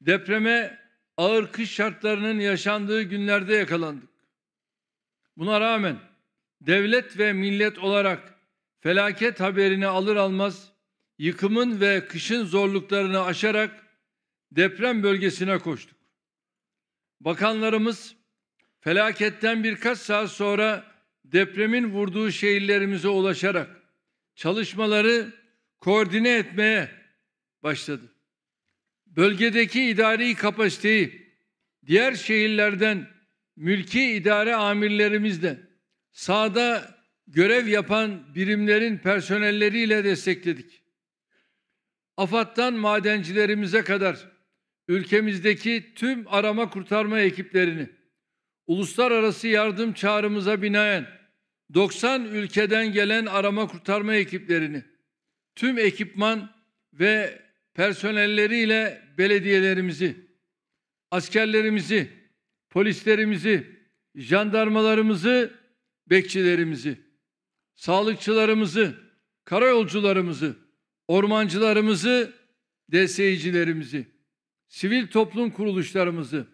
Depreme ağır kış şartlarının yaşandığı günlerde yakalandık. Buna rağmen devlet ve millet olarak felaket haberini alır almaz yıkımın ve kışın zorluklarını aşarak deprem bölgesine koştuk. Bakanlarımız felaketten birkaç saat sonra depremin vurduğu şehirlerimize ulaşarak çalışmaları koordine etmeye başladı bölgedeki idari kapasiteyi diğer şehirlerden mülki idare amirlerimizle sahada görev yapan birimlerin personelleriyle destekledik. AFAD'dan madencilerimize kadar ülkemizdeki tüm arama kurtarma ekiplerini uluslararası yardım çağrımıza binaen 90 ülkeden gelen arama kurtarma ekiplerini tüm ekipman ve personelleriyle belediyelerimizi, askerlerimizi, polislerimizi, jandarmalarımızı, bekçilerimizi, sağlıkçılarımızı, karayolcularımızı, ormancılarımızı, destekleyicilerimizi, sivil toplum kuruluşlarımızı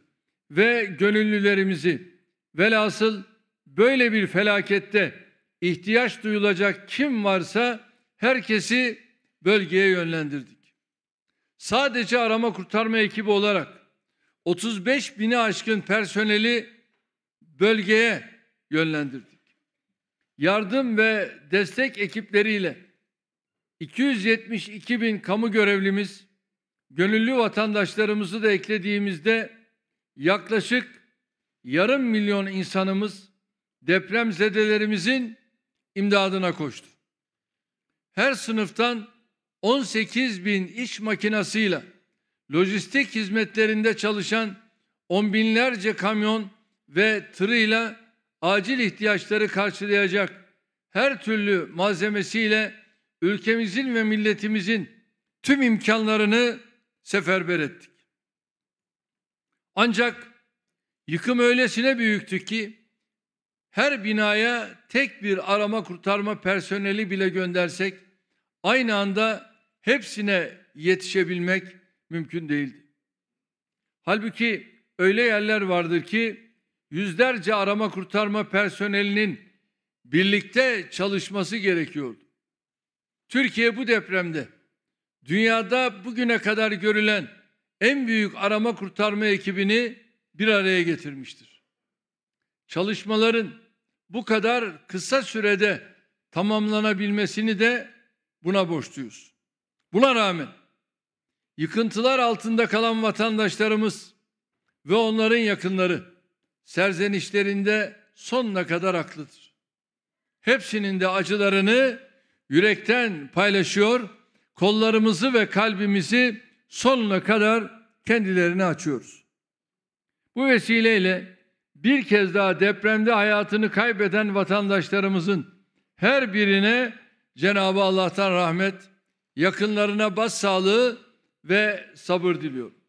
ve gönüllülerimizi velhasıl böyle bir felakette ihtiyaç duyulacak kim varsa herkesi bölgeye yönlendirdik sadece arama kurtarma ekibi olarak 35 bini aşkın personeli bölgeye yönlendirdik. Yardım ve destek ekipleriyle 272 bin kamu görevlimiz, gönüllü vatandaşlarımızı da eklediğimizde yaklaşık yarım milyon insanımız depremzedelerimizin imdadına koştu. Her sınıftan 18 bin iş makinasıyla lojistik hizmetlerinde çalışan on binlerce kamyon ve tırıyla acil ihtiyaçları karşılayacak her türlü malzemesiyle ülkemizin ve milletimizin tüm imkanlarını seferber ettik. Ancak yıkım öylesine büyüktü ki her binaya tek bir arama kurtarma personeli bile göndersek aynı anda hepsine yetişebilmek mümkün değildi. Halbuki öyle yerler vardır ki yüzlerce arama kurtarma personelinin birlikte çalışması gerekiyordu. Türkiye bu depremde dünyada bugüne kadar görülen en büyük arama kurtarma ekibini bir araya getirmiştir. Çalışmaların bu kadar kısa sürede tamamlanabilmesini de buna borçluyuz. Buna rağmen yıkıntılar altında kalan vatandaşlarımız ve onların yakınları serzenişlerinde sonuna kadar haklıdır. Hepsinin de acılarını yürekten paylaşıyor, kollarımızı ve kalbimizi sonuna kadar kendilerine açıyoruz. Bu vesileyle bir kez daha depremde hayatını kaybeden vatandaşlarımızın her birine Cenab-ı Allah'tan rahmet, yakınlarına başsağlığı ve sabır diliyorum.